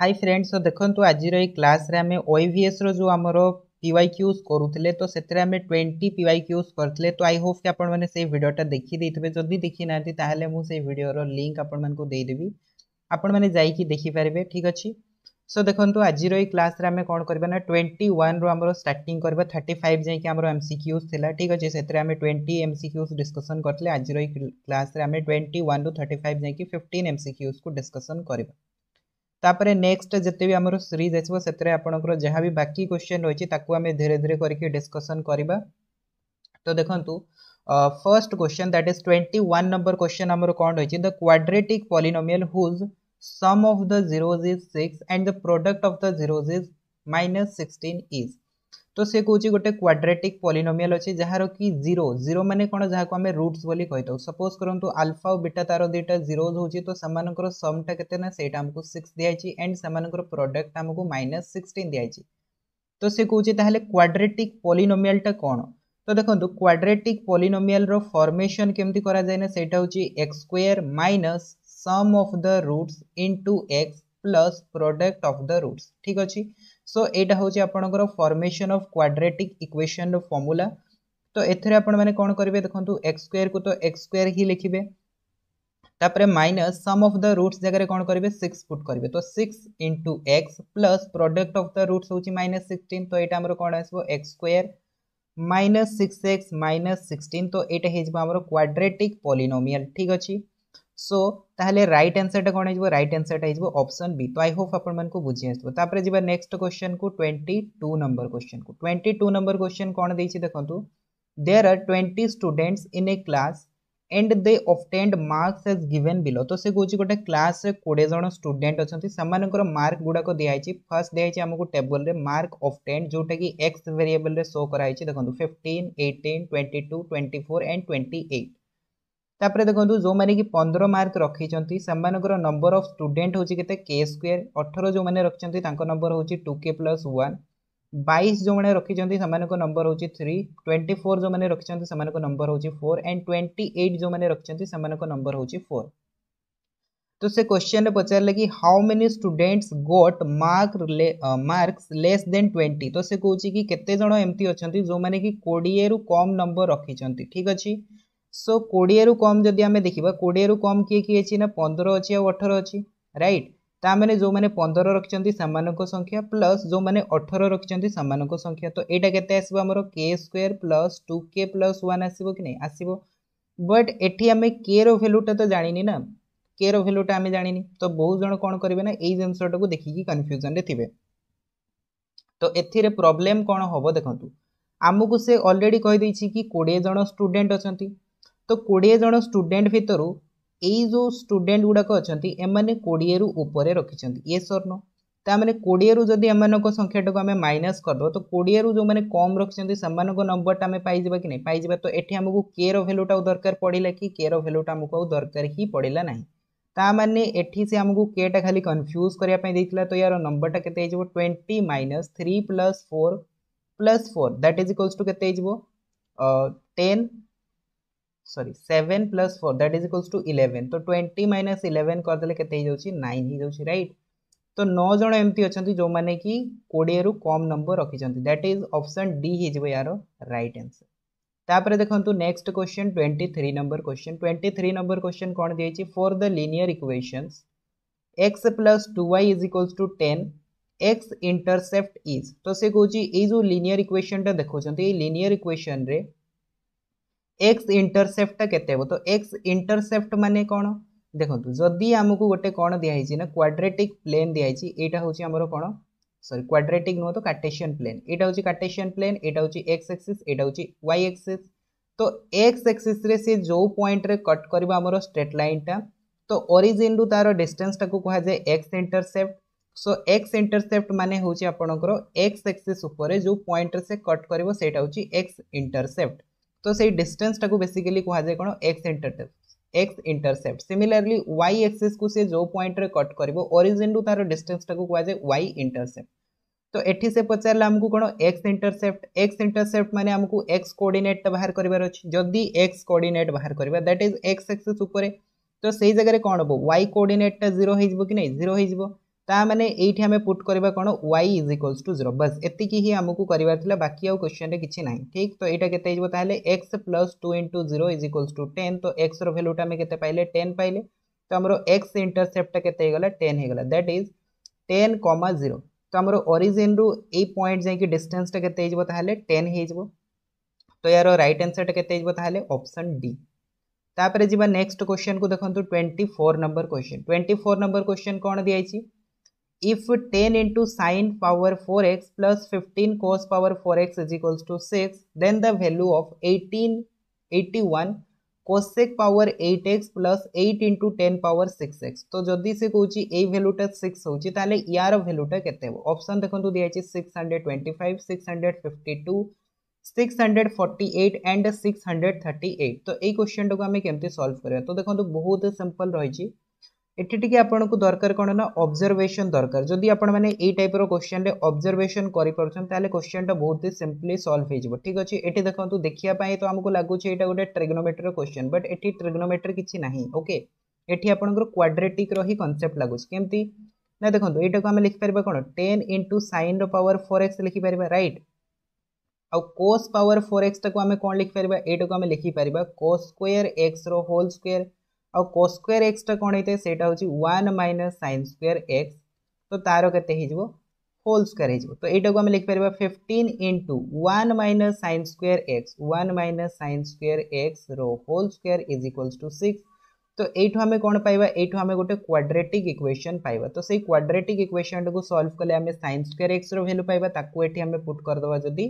Hi friends तो देखो तो आज क्लास आम ओस रो आम पिवई क्यूज करुले तो, तो से ट्वेंटी पिवई क्यूज करते तो आई होप कि आपड़ोटा देखीदे जदि देखी ना तेल मुझे भिडर लिंक आपदेवि आपकी देखिपारे ठीक अच्छे सो देखो आज क्लास आम कौन करवा ट्वेंटी वन रु आम स्टार्ट करवा थर्टी फाइव जाए कि एम सिक्यूज था ठीक अच्छे से आम ट्वेंटी एम सिक्यूज डिस्कसन करते आज क्लास ट्वेंटी वन रु थर्टी फाइव जाए कि फिफ्टन एम सिक्यूज को डिस्कसन करवा तापर नेक्स्ट जिते भी आम सीरीज आसोर आपंकर जहाँ भी बाकी क्वेश्चन रही है धीरे धीरे करके डिस्कसन करवा तो देखो first question that is twenty one number question आम कौन रही है the quadratic polynomial whose sum of the zeroes is six and the product of the zeroes is minus sixteen is तो से कौन गोटे क्वाड्रेटिक पलिनोमियाल अच्छे जार कि जीरो जीरो मैंने कौन जहाँ आम रुट्स सपोज करूँ आलफा और बीटा तार दुटा जीरोज हो तो सामकर समटा के सिक्स दिखाई एंड सामकर प्रडक्ट आमको माइनस सिक्सटन दिखाई तो सी कौन ताहले क्वाड्रेटिक पलिनोमियालटा कौन तो देखो क्वाड्रेटिक पलिनोमियाल फर्मेसन केमती कराए ना से x square minus sum of the roots into x plus product of the roots ठीक अच्छे सो यहाँ हूँ आपंकर formation of quadratic equation formula तो एथे आपण मैंने कौन करेंगे देखो एक्स स्क्वयर को तो एक्स स्क्वयर ही लिखिए तापर minus sum of the roots जगह कौन करेंगे सिक्स पुट करेंगे तो six into x plus product of the roots हूँ माइनस सिक्सटीन तो यहाँ आमर कौन आस x square minus six x minus sixteen तो यहाँ होमर क्वाड्रेटिक पलिनोमियल ठीक अच्छे सो ताल रईट आनसरटा कौन हो रईट आनसरटा होपसन बी तो आई होप आप बुझी आसपे जा नेक्स्ट क्वेश्चन को ट्वेंटी टू नंबर क्वेश्चन को ट्वेंटी टू नंबर क्वेश्चन कौन देखिए देखो there are twenty students in a class and they ऑफटेड मार्क्स एज गिवेन बिलो तो से कहे गोटे क्लास कोड़े जन स्टूडेंट अच्छा से मार्क गुड़ाक दिखाई फर्स्ट दिखाई आमको टेबल रे मार्क ऑफटेड जोटा कि एक्स वेरिएबल रे शो कराई देखो fifteen eighteen twenty two twenty four and twenty eight तापर देखो तो जो मैंने कि पंद्रह मार्क रखी से नंबर अफ स्टूडे हूँ के स्क्र अठर जो मैंने रखिंट नंबर हूँ टू के प्लस वन बैश जो मैंने रखी रखिंट नंबर हूँ थ्री ट्वेंटी फोर जो मैंने रखिंट नंबर हूँ फोर एंड ट्वेंटी एट जो मैंने रखिंट नंबर हूँ फोर तो से क्वेश्चन में पचारे कि how many students got mark marks less than twenty तो से कौच कितने जन एमती अच्छा जो मैंने कि कोड़े रू कम नंबर रखिंट ठीक अच्छे সো কোড়িয়ে কম যদি আমি দেখা কোড়িয়ে কম কি কি আছে না পনেরো অছি আঠর অছি রাইট তা মানে যে পনেরো রাখছেন সেমানক সংখ্যা প্লস যে অঠর রাখছেন সেমানক সংখ্যা তো এইটা কেতে আসব আমার k square plus two k plus one আসব কি না আসব বট এটি আমি কে র ভ্যালুটা তো জাঁনি না কে র ভ্যালুটা আমি জাঁনি তো বহু জন কোণ করবে না এই জিনিসটাকে দেখিকি কনফ্যুজনরে থিবে তো এথিরে প্রোবলেম কোণ হব দেখন্তু ଆମକୁ ସେ ଅଲରେଡ଼ି କହିଦେଇଛି କି କୋଡ଼ିଏ ଜଣ ଷ୍ଟୁଡେଣ୍ଟ ଅଛନ୍ତି ତ କୋଡ଼ିଏ ଜଣ ଷ୍ଟୁଡେଣ୍ଟ ଭିତରୁ ଏଇ ଯେଉଁ ଷ୍ଟୁଡେଣ୍ଟ ଗୁଡ଼ାକ ଅଛନ୍ତି ଏମାନେ କୋଡ଼ିଏରୁ ଉପରେ ରଖିଛନ୍ତି ଇଏ ସର୍ଣ୍ଣ ତାମାନେ କୋଡ଼ିଏରୁ ଯଦି ଏମାନଙ୍କ ସଂଖ୍ୟାଟାକୁ ଆମେ ମାଇନସ୍ କରିଦେବା ତ କୋଡ଼ିଏରୁ ଯେଉଁମାନେ କମ୍ ରଖିଛନ୍ତି ସେମାନଙ୍କ ନମ୍ବରଟା ଆମେ ପାଇଯିବା କି ନାହିଁ ପାଇଯିବା ତ ଏଠି ଆମକୁ କେର ଭ୍ୟାଲୁଟା ଆଉ ଦରକାର ପଡ଼ିଲା କି କେର ଭ୍ୟାଲୁଟା ଆମକୁ ଆଉ ଦରକାର ହିଁ ପଡ଼ିଲା ନାହିଁ ତାମାନେ ଏଠି ସେ ଆମକୁ କେଟା ଖାଲି କନଫ୍ୟୁଜ୍ କରିବା ପାଇଁ ଦେଇଥିଲା ତ ୟାର ନମ୍ବରଟା କେତେ ହେଇଯିବ twenty minus three plus four plus four that is equals to କେତେ ହେଇଯିବ ten sorry seven plus four that is equals to eleven तो ट्वेंटी माइनस इलेवेन करदे के नाइन हो जाए रईट तो नौ जन एमती अच्छा जो मैंने कि कोड़े रु कम नंबर रखी दैट इज ऑप्शन डी हो यार रईट आंसर तापर देखो next question twenty three number question twenty three number question कौन दिखाई for the linear equations X plus two Y is equals to ten X intercept is तो से कौन ये जो लिनियर इक्वेशन टा देखुं लिनियर इक्वेशन रे एक्स इंटरसेप्ट केते तो एक्स इंटरसेप्ट माने कौन देखो जदि आमको गोटे कौन दिखाई ना क्वाड्रेटिक प्लेन दिखाई यहाँ हूँ आमर कौन सरी क्वाड्रेटिक नुह तो कार्टेसीयन प्लेन यहाँ हूँ कार्टेसीयन प्लेन यहाँ हूँ एक्स एक्सीस यहाँ वाई एक्सीस तो एक्स एक्सीस जो पॉइंट रे कट कर स्ट्रेट लाइन तो ओरिजिन रू तार डिस्टेंस को कहुए X intercept so X intercept मान हूँ आपणकर एक्स एक्सीस जो पॉइंट से कट कर एक्स इंटरसेप्ट तो से डिस्टेन्सटा को बेसिकली कहुए कौन एक्स इंटरसे X intercept similarly Y axis को सी जो पॉइंट रे कट करजिन रू तार डिस्टेन्सटा को जाए वाई इंटरसेप्ट तो ये से पचारे आमको कौन एक्स इंटरसेप्ट एक्स इंटरसेप्ट मैंने आमको एक्स कोअर्डनेट बाहर करार अच्छे जदि एक्स कोअर्डनेट बाहर करवा दैट इज एक्स एक्सीस्पर तो से जगह कौन हम वाई कोअर्डनेटा जीरो कि जीरो ताने ये पुट करवा कौन Y is equals to zero बस एति ही आमको करार बाकी आउ क्वेश्चन में किसी ना ठीक तो यहाँ के x plus two into zero is equals to ten तो एक्स रैल्यूटा के टेन पाइले तो आम एक्स इंटरसेप्टा के टेन होगा that is ten comma zero तो आम ओरीजिन रु पॉइंट जाइए डिस्टेन्सटा के टेन हो तो यार रईट आनसरटा केपसन डी तापर जावा नेक्स्ट क्वेश्चन को देखो twenty four number question twenty four number question कौन दिखाई if ten into sine power four X plus fifteen cos power four X is equals to six then the value of eighteen eighty one cosec power eight X plus eight into ten power six X तो जदि से कौन यही भैल्यूटा six होची ताले यार भैल्यूटा केते हो ऑप्शन देखंतु तो दिया छि 625 652 648 एंड सिक्स हंड्रेड 638 तो एई क्वेश्चन टको हमें केमती सॉल्व करया तो देखो तो बहुत सिंपल रही एटि टी आपको दरकार कौन ना अब्जरवेशन दरकार जदि आपने टाइप रोश्चन में अब्जरवेशन करेंगे क्वेश्चन टाइम बहुत ही सिंपली सल्व हो ठीक अच्छे एटी देखते देखापी तो आमको लगुच गोटे ट्रेग्नोमेट्री क्वेश्चन बट ये ट्रेग्नोमेट्री कि ना ओके ये आपको क्वाड्रेटिक रही कनसेप्ट लगुच केमती ना देखो यही आम लिखिपर कौन टेन इंटु सैन रवर फोर एक्स लिखिपर रईट आउ कोस पावर फोर एक्सटा को आम कौन लिखिपर यही आम लिखिपर कोस स्क्वेयर एक्स रोल स्क्वेयर आ कोस स्क्वेयर एक्सटा कौन होता है सेटा होची one minus sine square X तो तार के होल स्क्वेयर हो तो यही आम लिखिपर fifteen into one minus sine square X one minus sine square X रोल square is equals to six तो यू आम कौन पाइबा यू आम गोटे क्वाड्रेटिक इक्वेशन पाइबा तो से क्वाड्रेटिक इक्वेशन टू सल्व कले आम सैन स्क्वेयर एक्स रैल्यू पाइबा ये आम पुट करदे जदि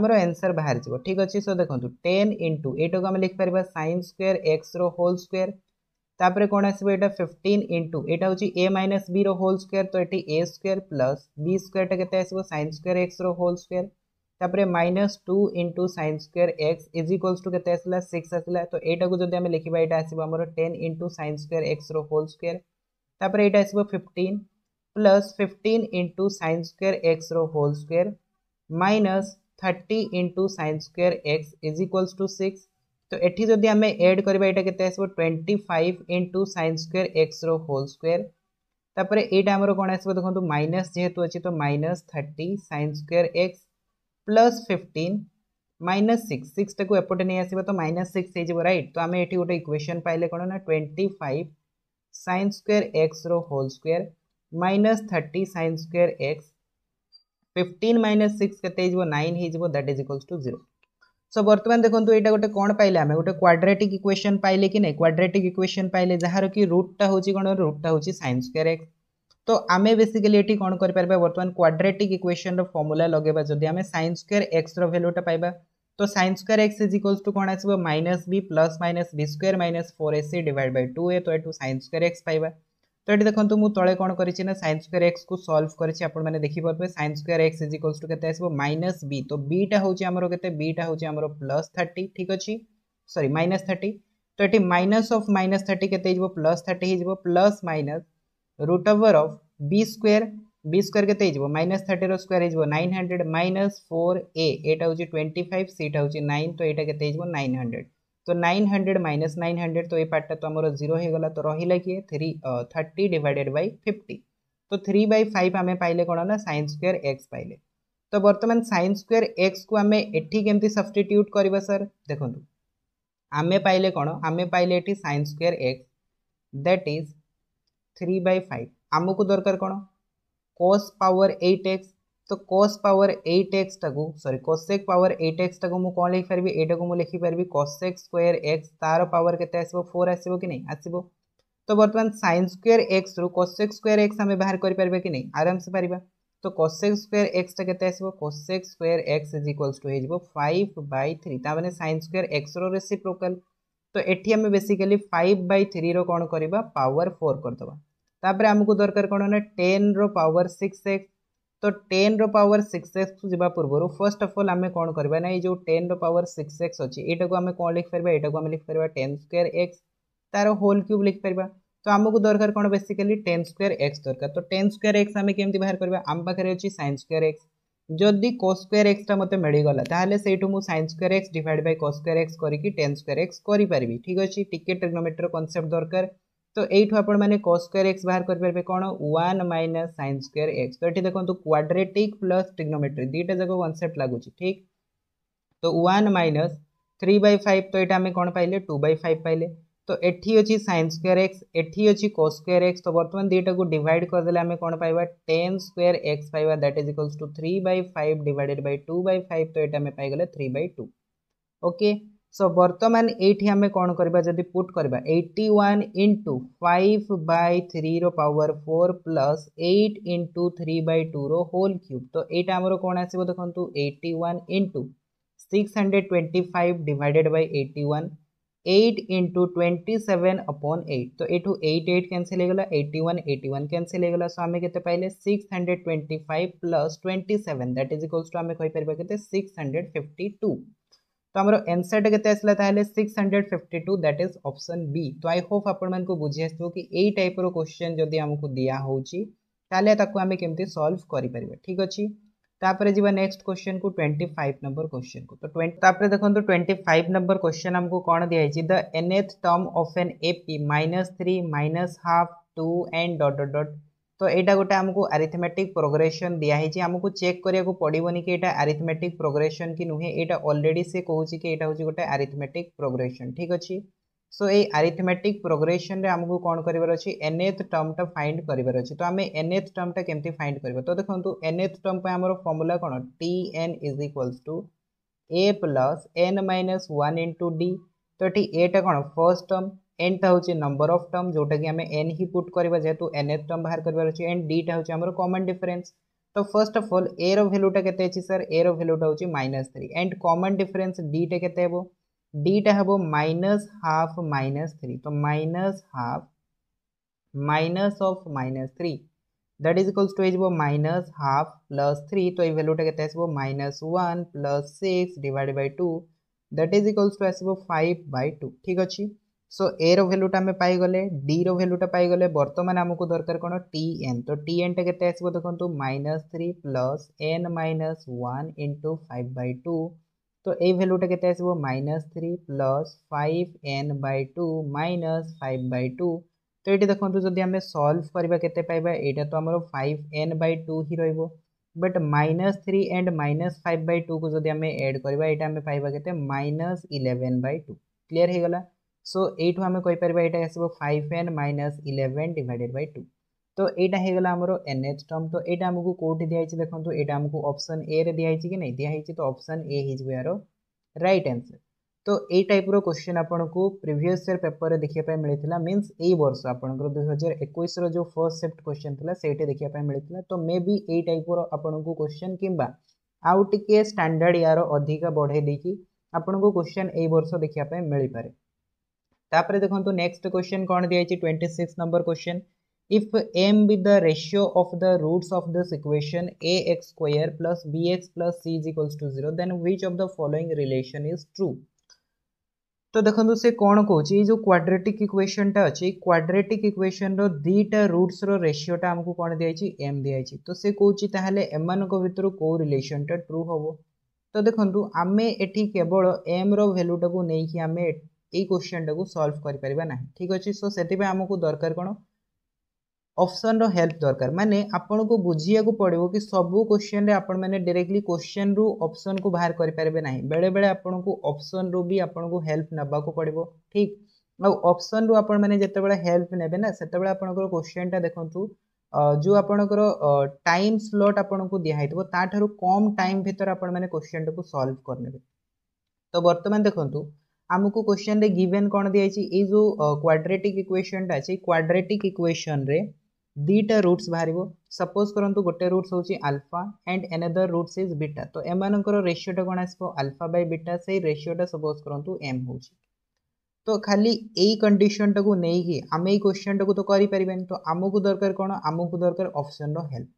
आमर एनसर बाहर जी ठीक अच्छे सो देखो टेन इंटु ये आम लिखिपर सैन स्क्वेयर एक्स रोल स्क्वेयर तापर कौन आस फिफ्टन इंटू यहाँ हूँ A minus B whole square तो ये A square plus B square के सैन स्क्वयर एक्स रोल स्क्वयर तापर minus two into sine square X is equals to के सिक्स आसला तो यहाँ को जो लिखा यहाँ आसमर ten into sine square X रोल स्क्वयर तापर यहाँ आसो fifteen plus fifteen into sine square X रोल square minus thirty into sine square X is equals to six तो ये जब आम एड करवा ये के twenty five into sine square X रोल स्क्वेयर तापर यम कौन आस देखो माइनस जेहेतु अच्छी तो minus thirty sine square X plus fifteen minus six six टाक एपटे नहीं आसो तो माइनस सिक्स रईट तो आम ये गोटे इक्वेसन पाइले कौन ना twenty five sine square X रोल square minus thirty sine square X fifteen minus six के नाइन हो that is equals to zero so बर्तमान देखो यहाँ गोटे कौन पाइले आम गोटे क्वाड्रेटिक इक्वेशन पाइले कि नहीं क्वाड्रेटिक इक्वेशन पाइले जार कि रुटा हूँ कौन रुटा हूँ सैन्स स्क्वेयर एक्स तो आम बेसिकली ये कौन कर बर्तमान क्वाड्रेटिक इक्वेसन रमुला लगे जदि आम सैन्स स्क्वेयर एक्स रैल्यूटा पाइबा तो sine square X is equals to कौन आस minus B plus minus B square minus four A C divide by two A तो यू सैन स्क्वायर एक्स पाइबा तो ये देखो मुझे तले कौन करना सैन्स स्क्वयर एक्स को सल्व कर देखिपे देखिपारे sine X is equals to के आसो माइनस बी तो बीटा हूँ के बीटा हूँ आम प्लस थर्टी ठीक अच्छे सरी माइनस थर्टी तो ये माइनस अफ माइनस थर्टी के प्लस थर्टी हो plus minus root over of B square B square के माइनस थर्टी स्क्वयर हो नाइन हंड्रेड माइनस फोर एटा हूँ ट्वेंटी फाइव सीटा हूँ नाइन तो यहाँ के नाइन हंड्रेड तो nine hundred minus nine hundred तो ये पार्टा तो आम जीरो होगा तो रही किए three thirty divided by fifty तो थ्री बै फाइव आम पाइले कौन ना सैन स्क्वेयर एक्स पाइले तो बर्तमान सैन स्क्वेयर एक्स को आम एटी केमती सब्सटिट्यूट करवा सर देखु आम पाइले कौन आम पाइले sine square X that is three by five आमको दरकार कौन कोस पावर एट एक्स तो कस पावर एट एक्स टाकू सरी कोसेक पावर एट एक्स टाकू मुझ कौन लिखिपर यू मुझे लिखिपारि कसेक् स्क्वयर एक्स तार पावर के फोर आस कि तो बर्तमान सैन स्क्वयर एक्स रु कसेक् स्क्वयर एक्स आम बाहर करें कि नहीं आराम से पार तो कसेक् स्क्वयर एक्सटा cosec square X is equals to हो फाइव ब्री तेज सैन स्क् एक्स रेसी तो ये आम बेसिकली फाइव बै थ्री रण करवा पावर फोर करदे आमको दरकार कौन ना टेन रो पावर सिक्स एक्स तो टेन रवर सिक्स एक्स को जी पूर्व फर्स्ट अफ अल आम कौन करवा ये टेन रवर सिक्स एक्स अच्छी ये आम कौन लिखिपर यू आम लिखिपर टेन स्क्यर एक्स तार होल क्यूब लिखिपर तो आमको दरकार कौन बेसिकली टेन स्क्यर एक्स दरकार तो टेन स्क्यर एक्स आम कमी बाहर करवा आम पाखे अच्छे सैन स्क्यर एक्स जदि क स्क्यर एक्सटा मत मिलगला तेल से सैंस स्क्यर एक्स डिड बै क स्क्यर एक्स करके टेन स्क्यर एक्स करपरि ठीक अच्छे टिकेट ट्रिग्नोमेट्र कनसेप्ट दरकार तो यू क स्क्वयर एक्स बाहर करेंगे कौन one minus sine square X तो ये देखो क्वाड्रेटिक प्लस टिग्नोमेट्री दुटा जाक कनसेप्ट लगुच ठीक तो one minus three by five तो ये आम कौन पाइले टू बै फाइव पाइले तो ये अच्छी सैन स्क्र एक्स एटी अच्छी क स्क्र एक्स तो बर्तमान दुटा को डिवाइड करदे आम कौन पाइबा टेन स्क्र एक्स पाइबा that is equals to three by five divided by two by five तो ये आम पाई three by two okay so बर्तमान ये आम कौन करवा पुट करवा eighty one into five by three रवर four plus eight into three by two रोल क्यूब तो यहाँ आमर कौन आसो देखु eighty one into six hundred twenty five divided by eighty one eight into twenty seven अपन एट तो यू एट एट कैनसल होगा eighty one eighty one cancel होगा सो आम के पाइले six hundred twenty five plus twenty seven that is equals to आम कहीपर के सिक्स हंड्रेड फिफ्टी टू तो आम एनसर के six hundred fifty two that is option B तो आई होप आपको बुझी आस टाइप रोश्चिन्न जब आमको दिहे कमी सल्व करें ठीक अच्छे तापर जी नेक्स्ट क्वेश्चन को ट्वेंटी फाइव नंबर क्वेश्चन को तो ट्वेंटी देखो ट्वेंटी फाइव नंबर क्वेश्चन आमको कौन दिखाई the nth term of an AP minus three minus half two and dot dot dot तो यहाँ गोटे आमको आरिथमेटिक प्रोग्रेसन दिखाई आमको चेक करा पड़ोनि कि यहाँ आरिथमेटिक प्रोग्रेसन कि नुहे यहाँ अलरेडी से कहूँ कि यहाँ हूँ गोटे आरिथमेटिक प्रोग्रेसन ठीक अच्छे सो so, ये आरिथमेटिक प्रोग्रेसन आमको कौन करार अच्छे एनएथ टर्मटा फाइंड करार अच्छे तो आम एनएथ टर्मटा केमती फाइंड कर तो देखो एनएथ टर्म पर आमर फर्मूला कौन T N is equals to A plus N minus one into D तो ये एटा कौन फर्स्ट टर्म एन टा हूँ नंबर अफ टर्म जोटा कि आम एन ही पुट करवा जेहतु एन एफ टर्म बाहर करार अच्छे एंड डीटा हूँ कमन डिफरेन्स तो फर्स्ट अफ अल ए रैल्यूटा के सर ए रैल्यूटा हूँ minus three and common difference डीटा के डीटा हे माइनस हाफ माइनस थ्री तो minus half minus of minus three that is equals to हो माइनस हाफ प्लस थ्री तो ये भैल्यूटा के minus one plus six divide by two that is equals to आस फाइव बै टू ठीक अच्छे सो ए रैल्यूटा आम डी रैल्यूटा पाईले बर्तमान आमको दरकार कौन टी एन तो टी एन टा के आसो देखो minus three plus N minus one into five by two तो ये भैल्यूटा के minus three plus five N by two minus five by two तो ये देखो जब आम सल्व करवा के पाइबा तो आम फाइव एन बै टू ही रोक but minus three and minus five by two को एड करवाईटा पाइबा के minus eleven by two clear होगा सो यू आम कहीपर यहाँ आसो five N minus eleven divided by two तो यहाँ होगा एन एच टर्म तो यहाँ आमको कौटी दिखाई देखो यहाँ आमको अप्सन ए रे दिखाई कि नहीं दिखाई तो अप्सन तो ए हो यार रईट आंसर तो ये टाइप क्वेश्चन आपको प्रिवियस इयर पेपर में मिलता मीनस यही वर्ष दुई हजार एक जो फर्स्ट सेफ्ट क्वेश्चन था से देखा मिलता तो मे बी यही टाइप आपको क्वेश्चन कि आउ टे स्टाडार्ड यार अधिक बढ़े देखिए आपको क्वेश्चन यही वर्ष मिल पाए तापर देखो नेक्स्ट क्वेश्चन कौन दिखाई twenty six number question if M V the ratio of the roots of this equation A X square plus B x plus C is equals to zero then which of the following relation is true तो देखो से कौन कौन जो quadratic equation टा अच्छे quadratic equation रो दीटा रूट्स रो रेसीोटा आमको कौन दिखाई एम दिखाई तो से कौन एम भर कौ रिलेसन टा ट्रू हम तो देखो आम एटी केवल एम रो भैल्यूटा को लेकिन आम यही क्वेश्चन टाक सल्व कर करना ठीक अच्छे सो से आमको दरकार कौन ऑप्शन रो हेल्प दरकार माने आपन को बुझाक पड़ो कि सब क्वेश्चन रे आपन मैंने डायरेक्टली क्वेश्चन रु ऑप्शन को बाहर करें बेले बेले आपन को ऑप्शन रु भी आपन को हेल्प नाक पड़ो ठीक आपशन रु आपते हेल्प ने से क्वेश्चन टा देखु जो आपणकर टाइम स्लट आपको दिहित ताठ कम टाइम भितर क्वेश्चन टाक सल्व करने तो बर्तमान देखूँ आमको क्वेश्चन रे गिवेन कौन दिखाई ये जो क्वाड्रेटिक इक्वेशन टा अच्छे क्वाड्रेटिक इक्वेशन रे दुईटा रूट्स बाहर सपोज करूँ गोटे रूट्स हूँ alpha and another roots is beta तो एम रेसीोटा कौन आसो आलफा बै बीटा से रेसीोटा सपोज करूँ एम हो तो खाली यही कंडीशन टाक नहीं आम ये क्वेश्चन टाक तो करें तो आमको दरकार कौन आमको दरकार अप्सन रेल्प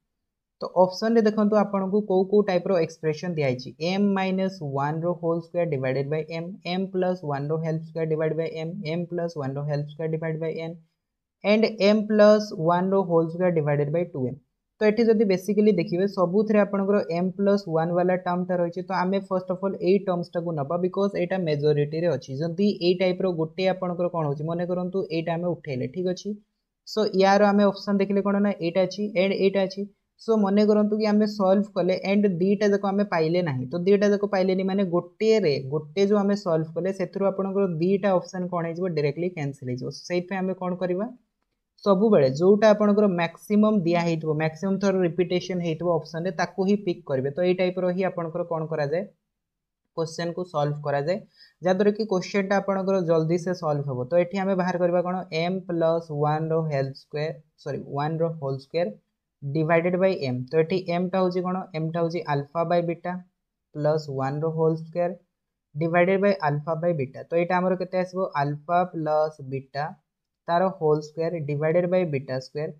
तो ऑप्शन तो तो रे देखो आपको को कौ कौ टाइप एक्सप्रेशन दिया एम माइनस वन रो whole square divided by M M plus one रेल्थ हेल्प square divide by M M plus one रो हेल्प square divide by N and M plus one रो whole square divided by two M तो ये जब basically देखिए सबुथे आपर एम प्लस वन वाला टर्मटा रही है तो आम फर्स्ट अफ अल्ल यही टर्मसटा को ना बिकज यहाँ मेजोरीटी अच्छी जमी यही टाइप रोटे आपंकर कौन हो मन करूँ ये उठेले ठीक अच्छे सो यार आम ऑप्शन देखिले कौन ना यहाँ अच्छी एंड यहाँ अच्छी ସୋ ମନେ କରନ୍ତୁ କି ଆମେ ସଲ୍ଭ କଲେ ଏଣ୍ଡ ଦୁଇଟା ଯାକ ଆମେ ପାଇଲେ ନାହିଁ ତ ଦୁଇଟା ଯାକ ପାଇଲେନି ମାନେ ଗୋଟିଏରେ ଗୋଟେ ଯେଉଁ ଆମେ ସଲ୍ଭ କଲେ ସେଥିରୁ ଆପଣଙ୍କର ଦୁଇଟା ଅପସନ୍ କ'ଣ ହେଇଯିବ ଡିରେକ୍ଟଲି କ୍ୟାନସଲ୍ ହେଇଯିବ ସେଇଥିପାଇଁ ଆମେ କ'ଣ କରିବା ସବୁବେଳେ ଯେଉଁଟା ଆପଣଙ୍କର ମ୍ୟାକ୍ସିମମ୍ ଦିଆ ହେଇଥିବ ମ୍ୟାକ୍ସିମମ୍ ଥର ରିପିଟେସନ୍ ହେଇଥିବ ଅପସନ୍ରେ ତାକୁ ହିଁ ପିକ୍ କରିବେ ତ ଏଇ ଟାଇପ୍ର ହିଁ ଆପଣଙ୍କର କ'ଣ କରାଯାଏ କୋଶ୍ଚେନ୍କୁ ସଲ୍ଭ କରାଯାଏ ଯାହାଦ୍ୱାରା କି କୋଶ୍ଚେନ୍ଟା ଆପଣଙ୍କର ଜଲ୍ଦି ସେ ସଲ୍ଭ ହେବ ତ ଏଠି ଆମେ ବାହାର କରିବା କ'ଣ ଏମ୍ ପ୍ଲସ୍ ୱାନ୍ର ହେଲ୍ଥ ସ୍କୋୟାର୍ ସରି ୱାନ୍ର whole square divided by M তো এটি এমটা হচ্ছে কোণ এমটা হচ্ছে alpha by beta plus one রোল square divided by alpha by beta তো এটা আমার কেতে আসব আলফা প্লস বিটা তার whole square divided by beta square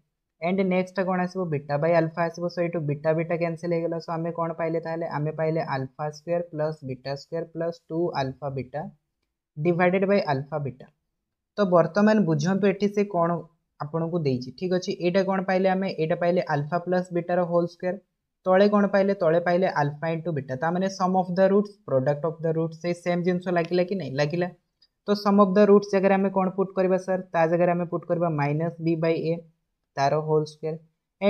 and next कौन आसो बीटा बै आलफा आसो सो बीटा बीटा कैनसल होगा सो आम कौन पाइले आम पाइले alpha square plus beta square plus two alpha beta divided by alpha beta तो बर्तमान बुझे ये से कौन आपको ठीक अच्छे यहाँ कौन पाइले आम एटा पाइले आलफा प्लस बिटार होल स्क्यर तले कौन पाइले तले पाइले आलफा इंटू बिटा तो मैंने sum of the roots product of the roots से सेम जिन लगे कि नहीं लगे तो सम अफ द रुट्स जगह आम कौन पुट करवा सर ता जगह आम पुट करवा माइनस बी बै ए तार whole square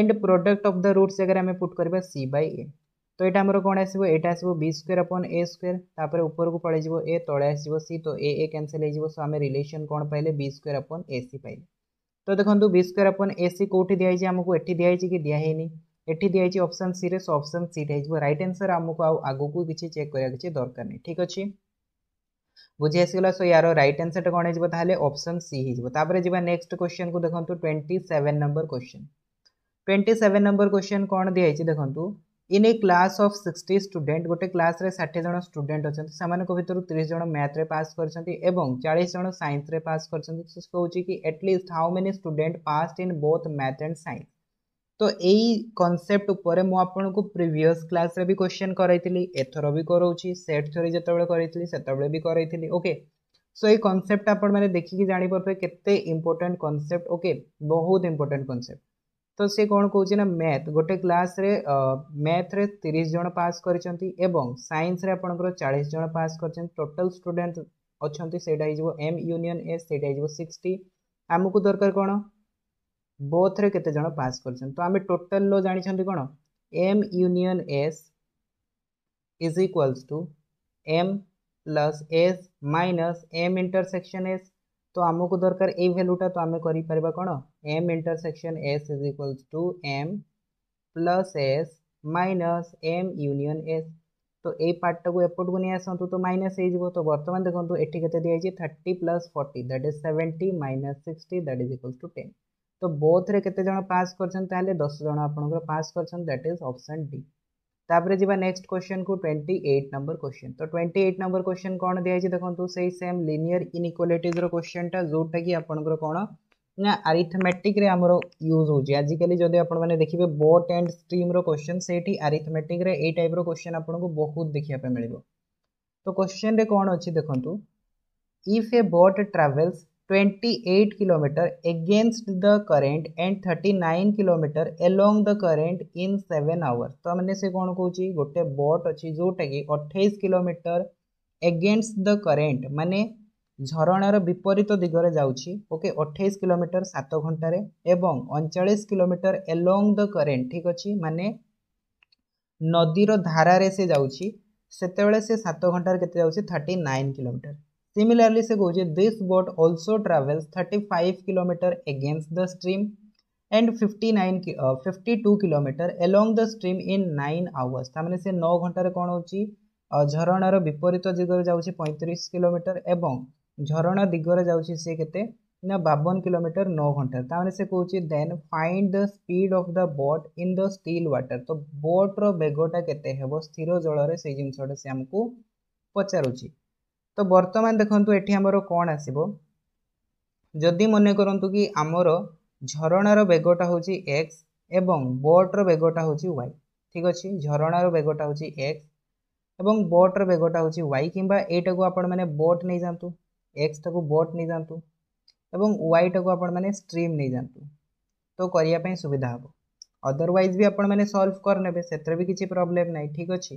and product of the roots जगह आम पुट करवा सी बै ए तो यहाँ आमर कौन आसो ये आसोर अपन ए स्क्यर तापर ऊपर को पड़े ए तले आसो सी तो ए ए कैनसल हो रिलेसन कौन पाइले बी स्क्यर अपन ए सी पाइले ତ ଦେଖନ୍ତୁ B square upon A C କେଉଁଠି ଦିଆହେଇଛି ଆମକୁ ଏଠି ଦିଆହେଇଛି କି ଦିଆହେଇନି ଏଠି ଦିଆହେଇଛି ଅପସନ୍ ସିରେ ସୋ ଅପସନ୍ ସିରେ ହେଇଯିବ ରାଇଟ୍ ଆନ୍ସର୍ ଆମକୁ ଆଉ ଆଗକୁ କିଛି ଚେକ୍ କରିବା କିଛି ଦରକାର ନାହିଁ ଠିକ୍ ଅଛି ବୁଝି ଆସିଗଲା ସୋ ୟାର ରାଇଟ୍ ଆନ୍ସର୍ଟା କ'ଣ ହେଇଯିବ ତାହେଲେ ଅପସନ୍ ସି ହେଇଯିବ ତାପରେ ଯିବା ନେକ୍ସଟ କ୍ୱେଶ୍ଚନ୍କୁ ଦେଖନ୍ତୁ twenty seven number question twenty seven number question କ'ଣ ଦିଆହେଇଛି ଦେଖନ୍ତୁ in a class of sixty student गोटे क्लास रे षाठी जन स्टूडेंट अच्छा से भितर तीस जन मैथ रे पास कर चालीस जन सैंस रे पास कर कि at least how many student pass in both math and science तो यही कनसेप्ट उपर मुझे प्रिवियस क्लास रे भी क्वेश्चन कराई एथर भी कराऊँ सेट थोड़ी जिते करी से भी कराई ओके सो ये कनसेप्ट आप देखिकी जापर के इम्पोर्टाट कनसेप्ट ओके बहुत इम्पोर्टाट कनसेप्ट ତ ସେ କ'ଣ କହୁଛି ନା ମ୍ୟାଥ୍ ଗୋଟେ କ୍ଲାସ୍ରେ ମ୍ୟାଥ୍ରେ ତିରିଶ ଜଣ ପାସ୍ କରିଛନ୍ତି ଏବଂ ସାଇନ୍ସରେ ଆପଣଙ୍କର ଚାଳିଶ ଜଣ ପାସ୍ କରିଛନ୍ତି ଟୋଟାଲ୍ ଷ୍ଟୁଡେଣ୍ଟ ଅଛନ୍ତି ସେଇଟା ହେଇଯିବ ଏମ୍ ୟୁନିୟନ୍ ଏସ୍ ସେଇଟା ହେଇଯିବ ସିକ୍ସଟି ଆମକୁ ଦରକାର କ'ଣ ବୋଥ୍ରେ କେତେ ଜଣ ପାସ୍ କରିଛନ୍ତି ତ ଆମେ ଟୋଟାଲ୍ ଲୋ ଜାଣିଛନ୍ତି କ'ଣ M union S is equals to M plus S minus M intersection S ତ ଆମକୁ ଦରକାର ଏଇ ଭ୍ୟାଲୁଟା ତ ଆମେ କରିପାରିବା କ'ଣ M intersection S is equals to M plus S minus M union S तो ये तो तो पार्टा तो को को नहीं आसतु तो माइनस हो तो बर्तमान देखो ये के दिखाई thirty plus forty that is seventy minus sixty that is equals to ten तो बोथ रे केते जण पास करछन दस जण आपनकर पास करछन दैट इज ऑप्शन डी तापर जीवा नेक्स्ट क्वेश्चन को ट्वेंटी एट नंबर क्वेश्चन तो ट्वेंटी एट नंबर क्वेश्चन कौन दिखाई देखो सही सेम लिनियर इनइक्वालिटीज रो क्वेश्चन टा जोटा कि आपनकर कौन ना आरिथमेटिक आमर यूज होजिकाली जब आपने देखिए बोट एंड स्ट्रीम रोश्चिन् आरिथमेटिक टाइप रोश्चिन् आपको बहुत देखापे मिल तो क्वेश्चन रे कौन अच्छी देखू if a boat travels 28 eight kilometer against the current and 39 kilometer along the current in seven hour तो मैंने से कौन कौन गोटे बोट अच्छी जोटा कि अठाई किलोमीटर एगेन्स्ट द करेन्ट मानने ଝରଣାର ବିପରୀତ ଦିଗରେ ଯାଉଛି ଓକେ ଅଠେଇଶ କିଲୋମିଟର ସାତ ଘଣ୍ଟାରେ ଏବଂ ଅଣଚାଳିଶ କିଲୋମିଟର ଏଲଙ୍ଗ ଦ କରେଣ୍ଟ ଠିକ୍ ଅଛି ମାନେ ନଦୀର ଧାରାରେ ସେ ଯାଉଛି ସେତେବେଳେ ସେ ସାତ ଘଣ୍ଟାରେ କେତେ ଯାଉଛି ଥାର୍ଟି ନାଇନ୍ କିଲୋମିଟର ସିମିଲାରଲି ସେ କହୁଛି this boat also travels thirty five kilometer against the stream and fifty nine fifty two kilometer along the stream in nine hours ताने से नौ घंटार कौन हो झरणार विपरीत दिगरे जाऊँगी पैंतीस किलोमीटर एवं ଝରଣା ଦିଗରେ ଯାଉଛି ସେ କେତେ ନା ବାବନ କିଲୋମିଟର ନଅ ଘଣ୍ଟାରେ ତାମାନେ ସେ କହୁଛି then find the speed of the boat in the still water ତ ବୋଟ୍ର ବେଗଟା କେତେ ହେବ ସ୍ଥିର ଜଳରେ ସେଇ ଜିନିଷଟା ସେ ଆମକୁ ପଚାରୁଛି ତ ବର୍ତ୍ତମାନ ଦେଖନ୍ତୁ ଏଠି ଆମର କ'ଣ ଆସିବ ଯଦି ମନେ କରନ୍ତୁ କି ଆମର ଝରଣାର ବେଗଟା ହେଉଛି ଏକ୍ସ ଏବଂ ବୋଟ୍ର ବେଗଟା ହେଉଛି ୱାଇ ଠିକ୍ ଅଛି ଝରଣାର ବେଗଟା ହେଉଛି ଏକ୍ସ ଏବଂ ବୋଟ୍ର ବେଗଟା ହେଉଛି ୱାଇ କିମ୍ବା ଏଇଟାକୁ ଆପଣମାନେ ବୋଟ୍ ନେଇଯାଆନ୍ତୁ एक्सटा को बोट नहीं जातु एवं वाईटा को आप्रीम नहीं जातु तो करने सुविधा हे अदरवैज भी आपने सल्व करने से भी किसी प्रोब्लेम ना ठीक अच्छे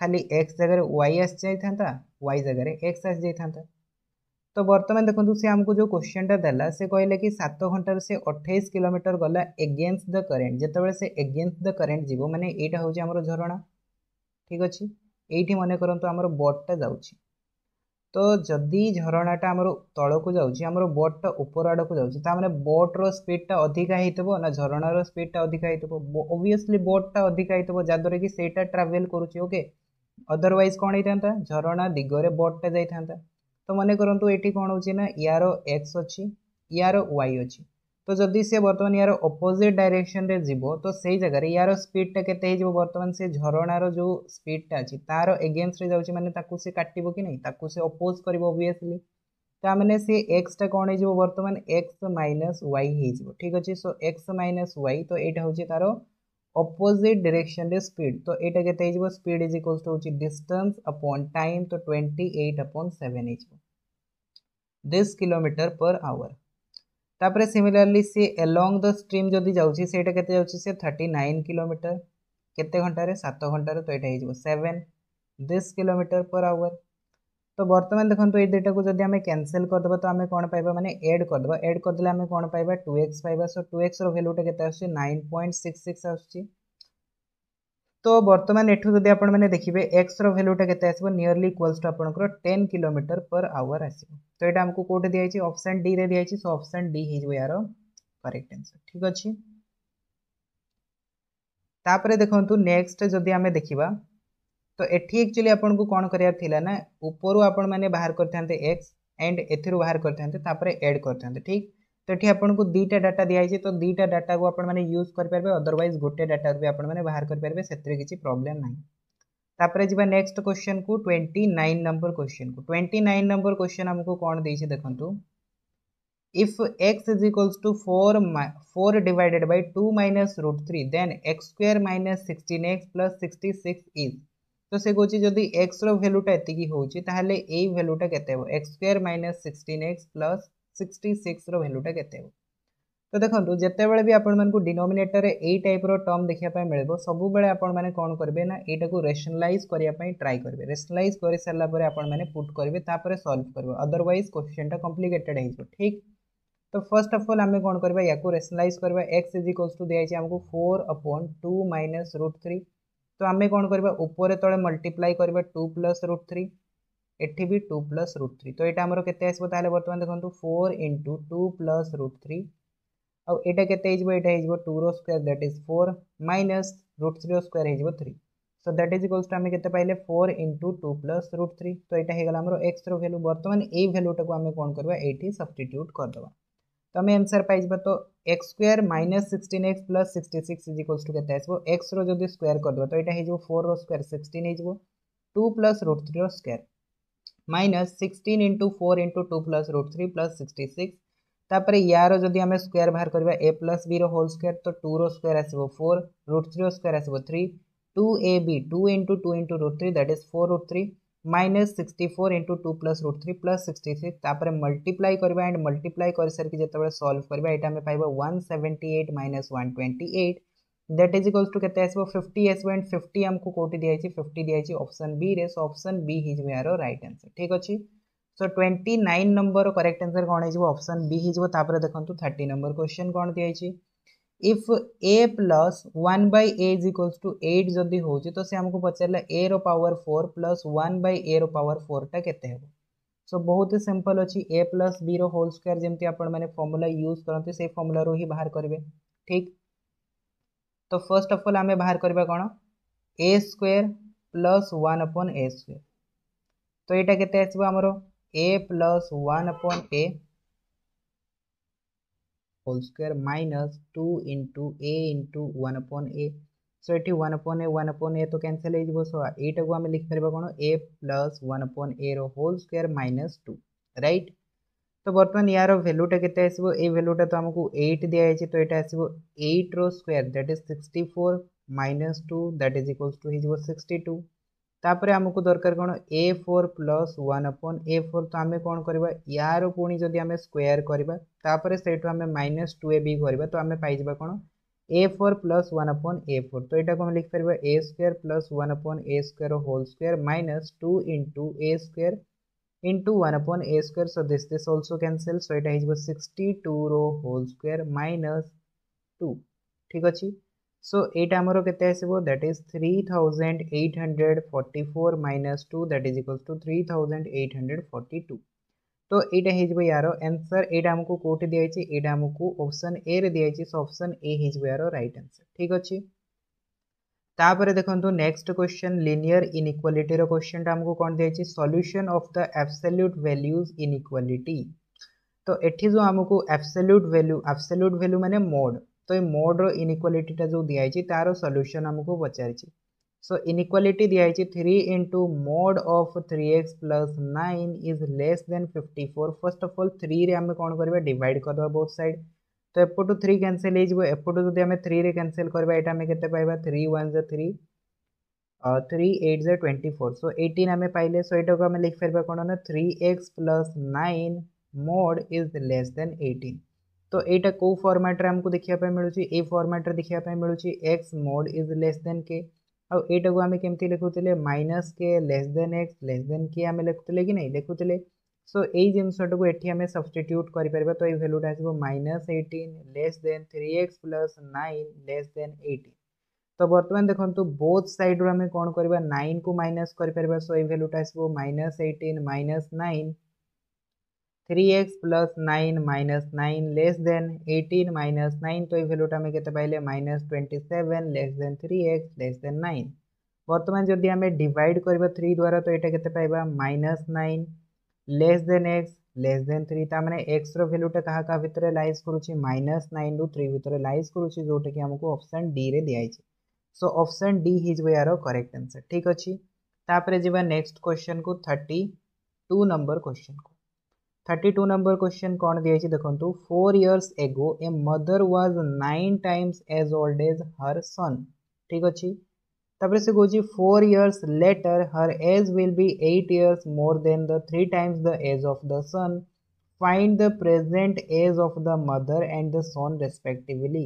खाली एक्स जगह वाई आस जाइ था वाई जगह एक्स आस जाइ था तो बर्तमान देखो सी आमको जो क्वेश्चन टा दे कहला कि सत घंटार से अठाई किलोमीटर गला एगेन्स्ट द करेन्ट जो से एगेन्स्ट द करेन्ट जी मैंने यहाँ हूँ आम झरणा ठीक अच्छे ये मन करूँ आम बोटा जाऊँगी ତ ଯଦି ଝରଣାଟା ଆମର ତଳକୁ ଯାଉଛି ଆମର ବୋଟ୍ଟା ଉପର ଆଡ଼କୁ ଯାଉଛି ତା'ମାନେ ବୋଟ୍ର ସ୍ପିଡ଼୍ଟା ଅଧିକା ହେଇଥିବ ନା ଝରଣାର ସ୍ପିଡ଼୍ଟା ଅଧିକା ହେଇଥିବ ଓଭିୟସ୍ଲି ବୋଟ୍ଟା ଅଧିକା ହେଇଥିବ ଯାହାଦ୍ୱାରା କି ସେଇଟା ଟ୍ରାଭେଲ୍ କରୁଛି ଓକେ ଅଦରୱାଇଜ୍ କ'ଣ ହେଇଥାନ୍ତା ଝରଣା ଦିଗରେ ବୋଟ୍ଟା ଯାଇଥାନ୍ତା ତ ମନେ କରନ୍ତୁ ଏଠି କ'ଣ ହେଉଛି ନା ଇଆର ଏକ୍ସ ଅଛି ଇଆର ୱାଇ ଅଛି तो जदि से बर्तमान यार अपोजिट डायरेक्शन रे जीव तो से जगार यार स्पीडटा के बर्तमान से झरणार जो स्पीडटा अच्छी तार एगेन्स्ट जाऊँगी मैंने से काटो कि नहीं से अपोज कर ओबियसली तो मैंने सी एक्सटा कौन हो बर्तमान एक्स माइनस वाई हो ठीक अच्छे सो एक्स माइनस वाई तो यहाँ हूँ तार अपोजिट डायरेक्शन रे स्पीड तो यहाँ के स्पीड इज इक्वल्स टू हूँ डिस्टेंस अपॉन टाइम तो ट्वेंटी एट अपन सेवेन हो दिस किलोमीटर पर आवर ତାପରେ ସିମିଲାରଲି ସିଏ ଏଲଙ୍ଗ ଦ ଷ୍ଟ୍ରିମ୍ ଯଦି ଯାଉଛି ସେଇଟା କେତେ ଯାଉଛି ସେ ଥାର୍ଟି ନାଇନ୍ କିଲୋମିଟର କେତେ ଘଣ୍ଟାରେ ସାତ ଘଣ୍ଟାରେ ତ ଏଇଟା ହେଇଯିବ ସେଭେନ୍ ଦିସ୍ କିଲୋମିଟର ପର୍ ଆୱାର ତ ବର୍ତ୍ତମାନ ଦେଖନ୍ତୁ ଏଇ ଦୁଇଟାକୁ ଯଦି ଆମେ କ୍ୟାନସେଲ୍ କରିଦେବା ତ ଆମେ କ'ଣ ପାଇବା ମାନେ ଏଡ଼୍ କରିଦେବା ଏଡ଼୍ କରିଦେଲେ ଆମେ କ'ଣ ପାଇବା ଟୁ ଏକ୍ସ ପାଇବା ସୋ ଟୁ ଏକ୍ସର ଭ୍ୟାଲୁଟା କେତେ ଆସୁଛି ନାଇନ୍ ପଏଣ୍ଟ ସିକ୍ସ ସିକ୍ସ ଆସୁଛି तो बर्तमान एठू जब आप देखिए एक्स रैल्यूटा के नियरली इक्वाल्स टू आप टेन किलोमीटर पर आवर आस तो यहाँ आमको कौटे दिखाई अप्सन डी रे दिखाई सो अप्सन डी हो यार करेक्ट आंसर ठीक अच्छे तापर देखु नेक्स्ट जदि आम देखा तो ये एक्चुअली आपन को कौन करना ऊपर आपर बाहर करते एक्स एंड एथर बाहर करते एड करते ठीक तो ये आपको दुईटा डाटा दिखाई तो दुईटा डाटा को आपने यूज करेंगे अदरवैज गोटे डाटा भी आपने बाहर करेंगे से किसी प्रोब्लेम ना तापर जा नेक्स्ट क्वेश्चन को ट्वेंटी नाइन नंबर क्वेश्चन को ट्वेंटी नाइन नंबर क्वेश्चन आमको कौन देखिए देखो if X is equals to four four divided by two minus root three then X square minus sixteen X plus sixty six is तो से कहते जदि x रैल्यूटा ये होती भैल्यूटा के X minus sixteen X plus sixty six रैल्यूटा के तो देखो जिते भी आपको डिनोमेटर यही टाइप रम देखापी मिले सब आपने कौन करेंगे ना यू रेसनालाइज करने ट्राए करेंगे रेसनालाइज कर सारापर आपट करेंगे सल्व करेंगे अदरवैज क्वेश्चन टाइम कम्प्लिकेटेड हो ठीक तो फर्स्ट अफ अल आम कौन करवा या रेसनालाइज करवा एक्स इज इक्वल्स टू दिखाई आमको four upon two minus root three तो आम कौन करवा उपर तले मल्टीप्लाई करवा टू प्लस रुट थ्री एटी भी टू प्लस रुट थ्री तो यहाँ के बर्तमान देखो four into two plus root three आउ के टू रो square that is four minus root three रो स्क्वयर हो three so that is equals to आम के पाइले four into two plus root three तो यहाँ होगा आम एक्स रैल्यू बर्तमान ये भैल्यूटा को आम कौन करवा ये सब्सट्यूट करदे तो आम एनसर पाइज तो X square minus sixteen X plus sixty six is equals to के आसो एक्स रो जब स्क्वयर करदे तो यहाँ फोर रो स्क् सिक्सटन हो टू प्लस रुट थ्री रो square minus sixteen into four into two plus root three plus sixty six तापर यार जब आम स्क्वयर बाहर करवा ए प्लस बी रोल स्क्वयर तो टू रो आसो फोर रुट थ्री स्क्वयर आसो three two A B two into two into root three that is four root three minus sixty four into two plus root three plus sixty six तापर multiply करवा and multiply कर सारे जो solve करवा ये पाइबा one seventy eight minus one twenty eight that is equals to कैसे हैं फिफ्टी एस एंड फिफ्टी आमको कौटी दिखाई फिफ्टी दिखाई ऑप्शन बी रे सो ऑप्शन बी हिज यार रईट आंसर ठीक अच्छे so twenty nine number correct answer कौन तो हो ऑप्शन बी होपर देखो थर्टी नंबर क्वेश्चन कौन दिखाई if A plus one by A is equals to eight जदि हो तो सी आमको पचारा ए रो power four plus one by A रो पावर टा के सो बहुत ही सिंपल अच्छी ए प्लस बी रो होल स्क्वयर जमी आप फर्मुला यूज करते फर्मुला ही बाहर करेंगे ठीक तो फर्स्ट अफ अल आम बाहर करवा कौन A square plus one upon A square तो यहाँ के plus one upon A whole square minus two into A into one upon A so ये one upon A one upon A तो कैनसल हो सो यू आम लिखिपर कौन A plus one upon A रोल स्क्वेयर माइनस टू रईट तो बर्तमान यार भैल्यूटा के ये भैल्यूटा तो आमको एट दिखाई तो यहाँ आसो एट रोक्वयर that is sixty four minus two that is equals to हो सिक्सटी तापर आमको दरकार कौन A four plus one upon A four तो आम कौन करवा यार पुणी जदि आम स्क्वयर करवा से आम माइनस टू ए बी करवा तो आम पाई कौन A four plus one upon A four तो यहाँ आम लिखिपर A square plus one upon A स्क्र whole square minus two into A square into 1 upon a square so this this also cancel so it is 62 तो रो whole स्क् minus 2 ठीक अछि सो is हमरो केते आसीबो that is 3844 minus 2 that is equals to 3842 तो एटा हे जइबो यारो आंसर एटा हमको कोठे दिया छै एटा हमको ऑप्शन ए रे दिया सो ऑप्शन ए हे जइबो राइट आंसर ठीक अछि तापर देखो next question linear inequality question टा हमको कोन देछि solution of the absolute values inequality तो ये जो आमको एब्सोल्यूट वैल्यू एब्सोल्यूट वैल्यू मैंने मोड तो ये मोड रो जो दिया तार सल्यूशन आमको हमको पचारछि सो दिखाई three into mode of three X plus nine is less than four first of all three आम कौन कोन करबा डिवाइड करबा बोथ साइड तो एपटू थ्री कैनसल होपटू जब थ्री कैनसल करवा यहाँ आम के थ्री वा थ्री थ्री एट जे ट्वेंटी फोर सो एटीन आम सो यू आम लिखिपर कौन ना three X plus nine mode is less than eighteen तो यहाँ कौ फर्माट्रे आमको मिलूँ मिलू फर्माट्रे देखा मिलूँ X mode is less than K आईटा को आम कमी लिखुते minus K less than x less than K आम लिखुले कि नहीं लिखुते सो so, यही जिनसटू ये सब्सटिट्यूट कर तो ये भैल्यूटा आस minus eighteen less than three X plus nine less than तो बर्तमान देखो बोथ सैड्रु आम कौन कर नाइन को माइनस कर सो ये भैल्यूटा आस minus eighteen minus nine three X plus nine minus nine less than minus nine तो ये भैल्यूटा के minus twenty seven less than three X less than nine बर्तमान जदि आम डिड करवा थ्री द्वारा तो ये पाइबा minus nine less than x less than three तामाने एक्स रैल्यूटा क्या क्या भितर लाइज कर माइनस नाइन रू थ्री भितर लाइज करुच्ची जोटा कि आमको अप्सन डी दिखाई सो ऑप्शन डी हिज वे यार करेक्ट आंसर ठीक अच्छे तापर जी नेक्स्ट क्वेश्चन को थर्टी टू नंबर क्वेश्चन को थर्टी टू नंबर क्वेश्चन कौन दिखाई देखो four years ago a mother was nine times as old as her son ठीक अच्छे तापर से कहे four years later her age will be eight years more than the three times the age age the son find the present age of the mother and the son respectively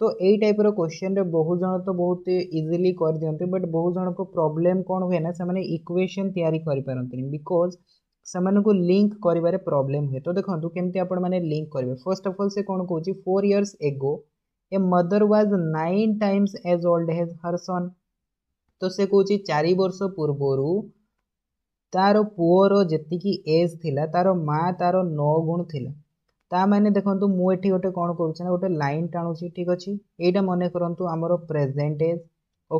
तो यही type question रे बहुत जन तो बहुत easily कर दिखते but बहुत जन को प्रॉब्लम हुए ना से इक्वेशन तैयारी से लिंक कर प्रोब्लेम हुए तो देखो केमती आपण लिंक करेंगे फर्स्ट अफ अल से कौन कौन four years ago a mother was nine times as old as her son ତ ସେ କହୁଛି ଚାରି ବର୍ଷ ପୂର୍ବରୁ ତାର ପୁଅର ଯେତିକି ଏଜ୍ ଥିଲା ତାର ମା ତାର ନଅ ଗୁଣ ଥିଲା ତା ମାନେ ଦେଖନ୍ତୁ ମୁଁ ଏଠି ଗୋଟେ କ'ଣ କରୁଛି ନା ଗୋଟେ ଲାଇନ୍ ଟାଣୁଛି ଠିକ୍ ଅଛି ଏଇଟା ମନେ କରନ୍ତୁ ଆମର ପ୍ରେଜେଣ୍ଟ ଏଜ୍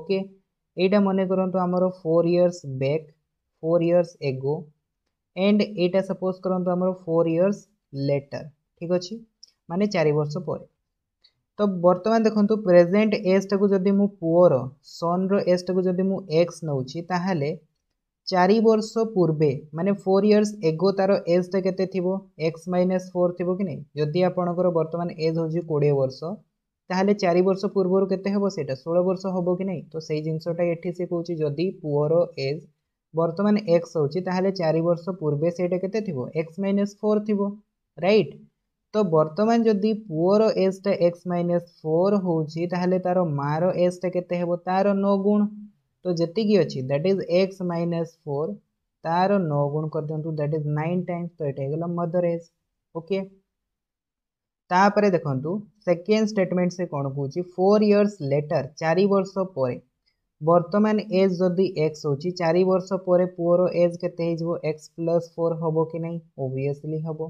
ଓକେ ଏଇଟା ମନେ କରନ୍ତୁ ଆମର four years back four years ago and ଏଇଟା ସପୋଜ୍ କରନ୍ତୁ ଆମର ଫୋର୍ ଇୟର୍ସ ଲେଟର୍ ଠିକ୍ ଅଛି ମାନେ ଚାରି ବର୍ଷ ପରେ ତ ବର୍ତ୍ତମାନ ଦେଖନ୍ତୁ ପ୍ରେଜେଣ୍ଟ ଏଜ୍ଟାକୁ ଯଦି ମୁଁ ପୁଅର ସନ୍ର ଏଜ୍ଟାକୁ ଯଦି ମୁଁ ଏକ୍ସ ନେଉଛି ତାହେଲେ ଚାରି ବର୍ଷ ପୂର୍ବେ ମାନେ ଫୋର୍ ଇୟର୍ସ ଏଗୋ ତା'ର ଏଜ୍ଟା କେତେ ଥିବ ଏକ୍ସ ମାଇନସ୍ ଫୋର୍ ଥିବ କି ନାହିଁ ଯଦି ଆପଣଙ୍କର ବର୍ତ୍ତମାନ ଏଜ୍ ହେଉଛି କୋଡ଼ିଏ ବର୍ଷ ତାହେଲେ ଚାରି ବର୍ଷ ପୂର୍ବରୁ କେତେ ହେବ ସେଇଟା ଷୋହଳ ବର୍ଷ ହେବ କି ନାହିଁ ତ ସେଇ ଜିନିଷଟା ଏଠି ସେ କହୁଛି ଯଦି ପୁଅର ଏଜ୍ ବର୍ତ୍ତମାନ ଏକ୍ସ ହେଉଛି ତାହେଲେ ଚାରି ବର୍ଷ ପୂର୍ବେ ସେଇଟା କେତେ ଥିବ ଏକ୍ସ ମାଇନସ୍ ଫୋର୍ ଥିବ ରାଇଟ୍ तो बर्तमान जदि पुअर एजटा एक्स माइनस फोर तार मार एजटा के नौ गुण तो जी अच्छी that is x minus four तार नौ गुण कर दिखाँ दैट इज नाइन टाइम्स तो ये मदर एज ओके तापर देखु सेकेंड स्टेटमेंट से कौन कौन फोर इयर्स लेटर चार वर्ष पर बर्तमान एज जदि एक्स हो चार वर्ष पर पुअर एज के एक्स प्लस फोर हे कि नहीं ओवियसली हम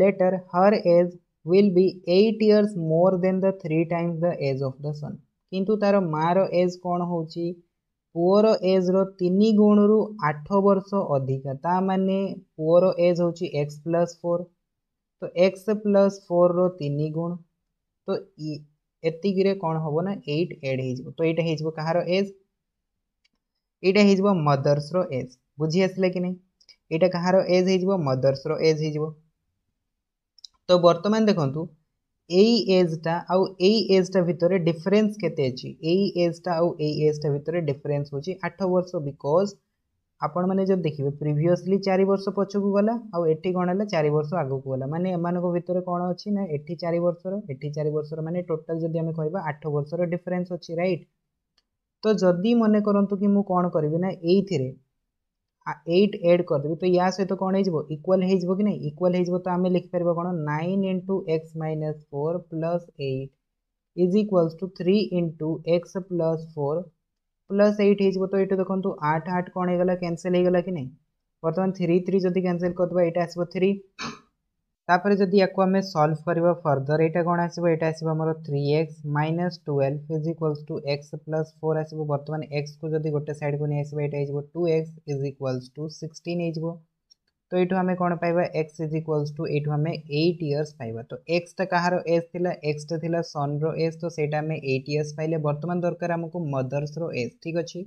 later her age will be eight years more than the 3 times the age of the son किंतु तार मार एज कौन हो पुअर एज रनि गुण रु आठ वर्ष अधिक ता मैंने पुअर एज हूँ एक्स प्लस फोर तो एक्स प्लस फोर रन गुण तो ये कौन हम ना एट एड हो तो ये कह रज एज यहाँ हो मदर्स रज बुझी आसा कि नहीं यहाँ कह रज हो मदर्स रज हो ତ ବର୍ତ୍ତମାନ ଦେଖନ୍ତୁ ଏଇ ଏଜ୍ଟା ଆଉ ଏଇ ଏଜ୍ଟା ଭିତରେ ଡିଫରେନ୍ସ କେତେ ଅଛି ଏଇ ଏଜ୍ଟା ଆଉ ଏଇ ଏଜ୍ଟା ଭିତରେ ଡିଫରେନ୍ସ ହେଉଛି ଆଠ ବର୍ଷ ବିକଜ୍ ଆପଣମାନେ ଯଦି ଦେଖିବେ ପ୍ରିଭିୟସଲି ଚାରି ବର୍ଷ ପଛକୁ ଗଲା ଆଉ ଏଠି କ'ଣ ହେଲା ଚାରି ବର୍ଷ ଆଗକୁ ଗଲା ମାନେ ଏମାନଙ୍କ ଭିତରେ କ'ଣ ଅଛି ନା ଏଠି ଚାରି ବର୍ଷର ଏଠି ଚାରି ବର୍ଷର ମାନେ ଟୋଟାଲ୍ ଯଦି ଆମେ କହିବା ଆଠ ବର୍ଷର ଡିଫରେନ୍ସ ଅଛି ରାଇଟ୍ ତ ଯଦି ମନେ କରନ୍ତୁ କି ମୁଁ କ'ଣ କରିବି ନା ଏଇଥିରେ एट एड करदेवि तो या सहित कौन इक्वाल हो कि ना इक्वाल हो आम लिखिपर कौन nine into x minus four plus eight is equals to three into x plus four plus eight हो तो ये देखो तो आठ आठ कौन होगा कैनसल होगा कि ना बर्तमान थ्री थ्री जब कैनसल कर दे आसो थ्री তাপরে যদি ইয়াকু আমি সলভ করিবা ফর্দর এটা কোন আসিব এটা আসিব আমার 3x 12 is equals to x 4 আসিব বর্তমান x কু যদি গোটে সাইড কু নিয়ে আসিব এটা হইব 2x is equals to 16 হইব তো এইটু আমি কোন পাইবা x is equals to এইটু আমি 8 ইয়ার্স পাইবা তো x টা কাহার এজ থিলা x টা থিলা সন রো এজ তো সেটা আমি 8 ইয়ার্স পাইলে বর্তমান দরকার আমাকু মদার্স রো এজ ঠিক আছে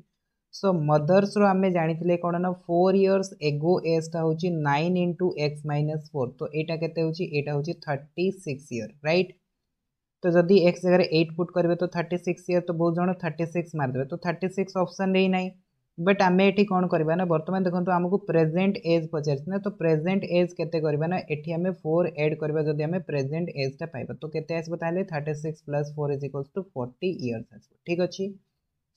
सो मदर्स रु आम जानी कौन ना फोर इयर्स एगो एजटा हूँ nine into x minus four तो यहाँ के थर्टी सिक्स इयर रईट तो जदि एक्स जगह एट पुट करेंगे तो थर्टी सिक्स इयर तो बहुत जन थर्टी सिक्स मारदे तो थर्टी सिक्स अप्सन ही ना बट आम ये कौन करवा बर्तमान देखो आमको प्रेजेन्ट एज पचार तो प्रेजेट एज के ना ये आम फोर एड करवा जब आम प्रेजेन्ट एजटा पाइबा तो के आसो thirty six plus four is equals to forty years आस ठीक अच्छे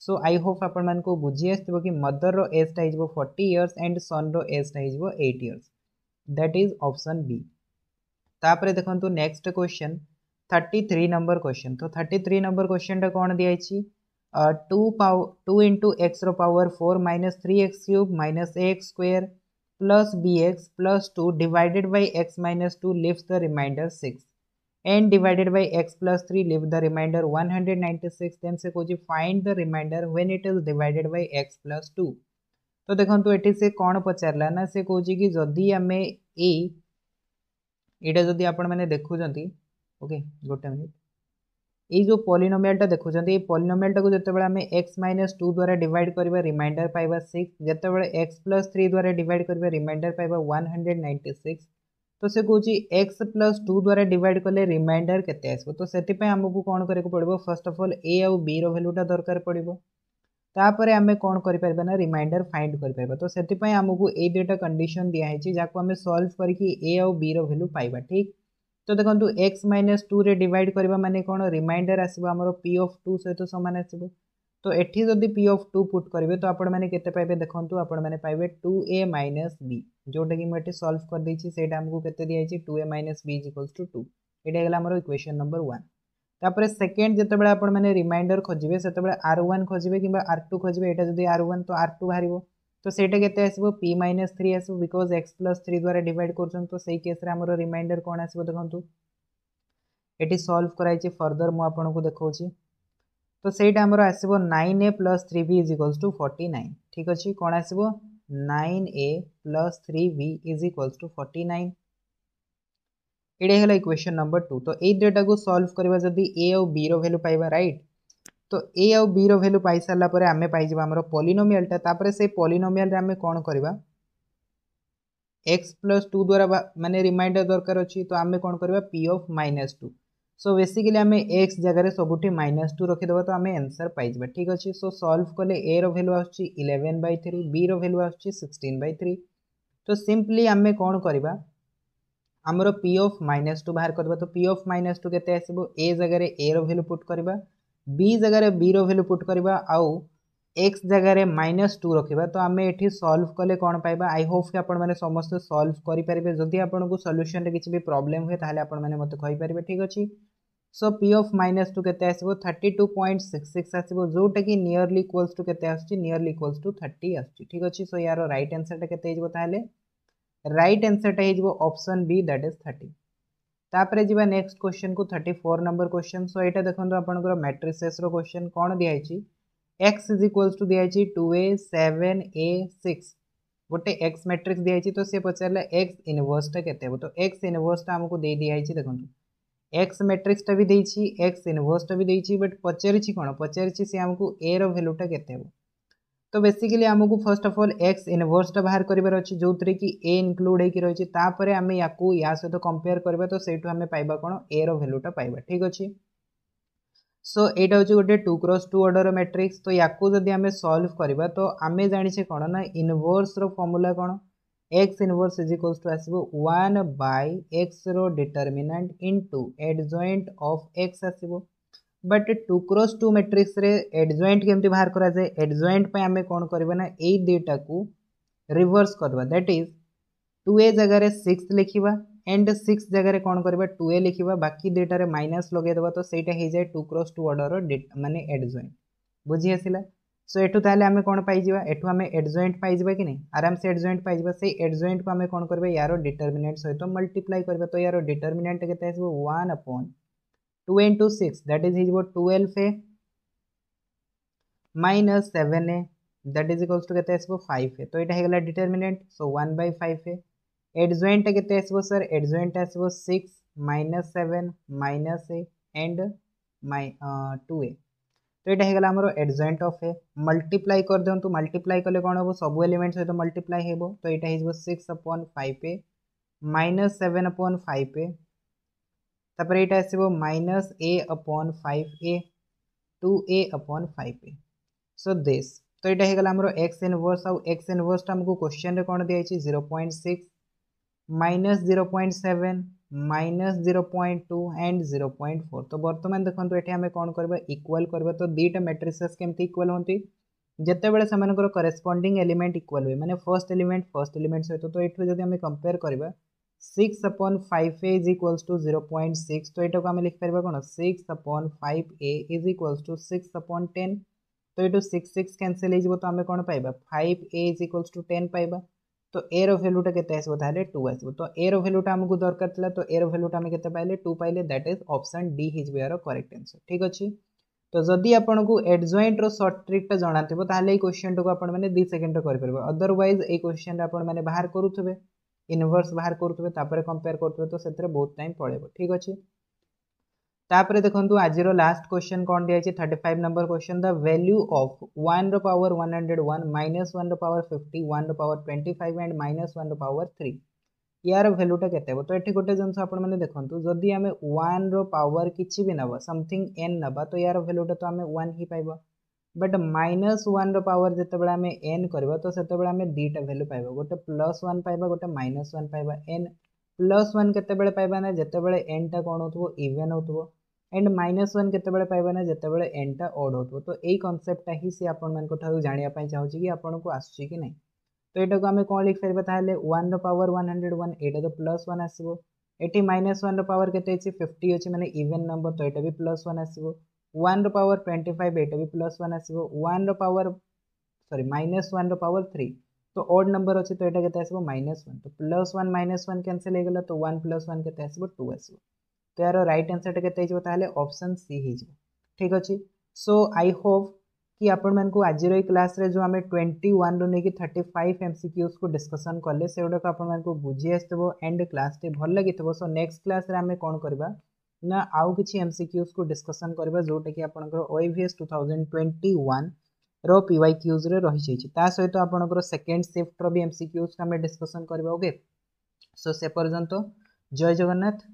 सो आई होप आपण बुझी आसीबो मदर रो एज टाइज बो इयर्स एंड सन रो एज टाइज बो years that is option B देखो देखंतु next question thirty three number question तो थर्टी थ्री नंबर क्वेश्चन टा कौन कोन टू छी टू इंटु एक्स रो power minus three x cube minus x ax plus B x plus two divided by x minus two leaves the remainder six and divided by x plus three leave the remainder one hundred ninety six then से कोजी find the remainder when it is divided by x plus two तो देखो ये से कौन पचारा ना से कौच कि जदि आम एटा जदि आप देखुंत ओके गोटे मिनिट ये जो पलिनोमियालटा देखुं ये पलिनोमियालटा को जो आम एक्स माइनस टू द्वारा डिवाइड करवा रिमाइंडर पाइबा सिक्स जिते एक्स प्लस थ्री द्वारा डिवाइड करवा रिमाइंडर पाइबा वन हंड्रेड नाइंटी सिक्स तो से कौन एक्स प्लस टू द्वारा डिवाइड कले रिमाइंडर के तो से आमको कौन कर फर्स्ट अफ अल ए आउ बी रैल्यूटा दरकार पड़ो तापर आम कौन करें ना रिमाइंडर फाइंड कर तो से आमको ये दुटा कंडीशन दिखाई जहाँ आम सल्व करके ए आउ बी रैल्यू पाइबा ठीक तो देखो एक्स माइनस टू रे डिवाइड करवा मैंने कौन रिमाइंडर आसो पी अफ टू सहित सामान आसो तो ये जदि पी अफ टू पुट करेंगे तो आपत पाइबे देखते आपने टू ए माइनस बी जोटा कि मुझे सल्व कर से के दिखाई two a minus b is two two यहाँ आम इक्वेशन नंबर वन तापर सेकेंड जिते आपने रिमाइंडर खोजे से आर वन खोजे कि आर टू खोजे यहाँ जब आर ओन तो आर टू बाहर तो सहीटा के ଆସିବ ପି ମାଇନସ୍ ଥ୍ରୀ ଆସିବ ବିକଜ୍ ଏକ୍ସ ପ୍ଲସ୍ ଥ୍ରୀ ଦ୍ୱାରା ଡିଭାଇଡ଼ କରୁଛନ୍ତି ତ ସେଇ କେସ୍ରେ ଆମର ରିମାଇଣ୍ଡର କ'ଣ ଆସିବ ଦେଖନ୍ତୁ ଏଠି ସଲ୍ଭ କରାଯାଇଛି ଫର୍ଦର তো সেইটা আমার আসব nine a plus three b is equals to forty nine ঠিক আছে কোণ আসব nine a plus three b is equals to forty nine এটা হল ইকুয়েশন নম্বর টু তো এই দুইটা সলভ করা যদি এ আউ বি রু পাইবা রাইট তো এ আউ বি রু পাই সারা পরে আমি পাইযা আমার পলিনোমিয়ালটা তাপরে সেই পলিনোমিয়ালরে আমি কোণ করা এক্স প্লস টু দ্বারা মানে রিমাইন্ডর দরকার অছি তো আমি কোণ করা P of minus two so basically आम एक्स जगार सबुठी माइनस टू रखिदेव तो आम आंसर पाइबा ठीक अच्छे सो सल्व कले a value eleven by three b value आक्सटन बै थ्री तो सिंपली आम कौन करवा आमर पी अफ माइनस टू बाहर करवा तो पी अफ माइनस टू के आसो ए जगार ए रैल्यू पुट करवा बी जगार बी रैल्यू पुट करवा आउ एक्स जगार माइनस टू रखा तो आम ये सल्व कले कौन पाइबा आई होप कि आपण मैंने समस्त सल्व करेंगे जदि आपको सल्यूसन किसी भी प्रोब्लेम हुए तो आपने मतलब कहींपर ठीक अच्छे so P of minus two के thirty two point six six आसो जोटा कि नियरली इक्वल्स टू के नियरली इक्वल्स टू थर्टी आसो सो यार रईट आंसर टा के रईट आंसर टा हो option B that is thirty तापर जा नेक्स्ट क्वेश्चन को thirty four number question so यहाँ देखो आप मैट्रिसेस्र क्वेश्चन कौन दिखाई एक्स इज इक्वाल्स टू दिखाई two a seven a six गोटे एक्स मैट्रिक्स दिखाई तो सी पचारे एक्स इनवर्सटा के तो एक्स इनवर्सटा आमको दे दिखाई देखो तो। एक्स मेट्रिक्सटा भी देती एक्स इनभर्सटा भी देती बट पचारि कौन पचारि सी आमको ए रैल्यूटा के तो बेसिकली आमको फर्स्ट अफ अल एक्स इनभर्सटा बाहर करार अच्छे जो थी कि ए इनक्लूड होगी रही आम या सहित कंपेयर करवा तो सही आम पाइबा कौन ए रैल्यूटा पाइबा ठीक अच्छे सो यहाँ हूँ गोटे two cross two order matrix तो या सल्व करवा तो आम जाने कौन ना इनभर्स रमूला कौन x inverse is equals to आसो वन बै एक्स रिटरमिनाट एड एडजॉइंट अफ एक्स आस but two cross two matrix adjoint केमती बाहर कराए एडजॉइंट आम कौन करना यही को रिवर्स करवा दैट इज टू ए जगार सिक्स लिखा एंड सिक्स जगार कौन करवा टू ए लिखा बाकी दुईटार माइनस लगेदे तो सहीटा हो जाए टू क्रस टू अर्डर मानने एडजॉइंट बुझी आसला सो so, एठू ताहले आमे कोन पाई जीवा एठू आमे एडजॉइंट पाई जीवा कि नहीं आराम से एडजॉइंट पाई जीवा से एडजॉइंट को आमे कोन करबे यारो डिटरमिनेंट सहित तो मल्टीप्लाई करबे तो यारो डिटरमिनेंट केते आसबो 1 अपॉन 2 इनटू 6 दैट इज हिजबो a minus a that is equals to केते आसबो ए तो एटा हेगला determinant so 1 by a adjoint केते आसबो सर एडजॉइंट आसबो 6 माइनस 7 माइनस ए एंड माइ ए तो यहाँ हो आम अफ ए मल्टीप्लाई कर दिखाँ मल्टीप्लाई कले कौन हम सब एलिमेंट सहित मल्टीप्लाई हो तो यहाँ हो six upon five a minus seven upon five a तापर यहाँ आस minus a upon five a two a upon five a so this तो यहाँ हो गला आम एक्स इनवर्स आउ एक्स इनवर्स आमको क्वेश्चन कौन दिखाई zero point six minus zero point seven minus zero point two and zero point four तो बर्तमान देखो ये तो आम कौन करवा इक्वाल करवा तो दुईटा मेट्रिसेस केमती इक्वाल हमें बड़े से करेस्पंडिंग एलिमेंट इक्वाल हुए मैंने फर्स्ट एलिमेंट फर्स्ट एलिमेंट सहित तो ये जब कंपेयर करवा six upon five a is equals to zero point six तो यहाँ आम लिखिपर कौन six upon five a is equals to six upon ten तो यू सिक्स सिक्स कैनसल हो तो आम कौन पाइबा five a is equals to ten पाइबा তো এর ভ্যালুটা কেତେ আসব তাহলে টু আসব তো এর ভ্যালুটা আমাকে দরকার লা তো এর ভ্যালুটা আমি কেতে পাইলে টু পাইলে that is option D is your correct answer ঠিক আছে তো যদি আপনার এডজয়েন্টর সর্ট ট্রিকটা জনা থাকবে তাহলে এই কোশ্চেনটা আপনার মানে দুই সেকেন্ডে করে অদরওয়াইজ এই কোশ্চেনটা আপনার মানে বাহার করুথবে ইনভর্স বাহার করুথবে তারপরে কম্পেয়ার করুথবে তো সেতরে বহুত টাইম পড়েব ঠিক আছে तापर देखो आज लास्ट क्वेश्चन कौन दिखाई thirty five number question the value of one power one hundred one minus one power fifty one power twenty five and minus one power three यार भैल्यूटा के तो ये गोटे जिनस देखते जदि आम वन पावर किसी भी नब समथिंग एन नवा तो यार भैल्यूटा तो आम वन ही पाइब बट माइनस वन पावर जिते आम एन करवा तो से आम दुईटा भैल्यू पाइब गोटे प्लस वन पाइबा गोटे माइनस वन पाइबा एन प्लस वन के जिते एन टा कौन हो इवेन हो एंड माइनस वन के पाइबा ना जितेबाला एनटा अड हो तो यही कनसेप्टा ही सी आपठार जानापी चाहूँगी कि आपन को आसूँ कि नहीं तो यहाँ को आम कौन लिखिपर ताहले वन रवर वन हंड्रेड वन यहाँ तो प्लस वन आसो ये माइनस वन रवर के फिफ्टी अच्छे मैंने इवेन नंबर तो यहाँ भी प्लस वन आसो वन रवर ट्वेंटी फाइव यहाँ भी प्लस वन आसो वन रवर सॉरी माइनस वन रवर थ्री तो ओड नंबर अच्छे तो यहाँ के आसो माइनस वन तो plus one minus one cancel होगा तो वन प्लस वन के आसो टू आसो तो यार रईट आनसरटा के अप्सन सी हो ठीक अच्छे सो आई होप कि आपण मैं आज क्लास जो आम ट्वेंटी वन रू नहीं थर्टी फाइव एम सिक्यूज को डिस्कसन कले से गुड़ाक आप बुझी आसो एंड क्लास टे भल लगी सो नेक्स्ट क्लास आम कौन करवा ना आउ किसी एम सिक्यूज को डिस्कसन करवा जोटा कि आप as two thousand twenty one री वाई क्यूज रे रही सहित आप सेकेंड सिफ्टर भी एम सिक्यूज आम डिस्कसन करवा ओके सो से पर्यटन तो जय जगन्नाथ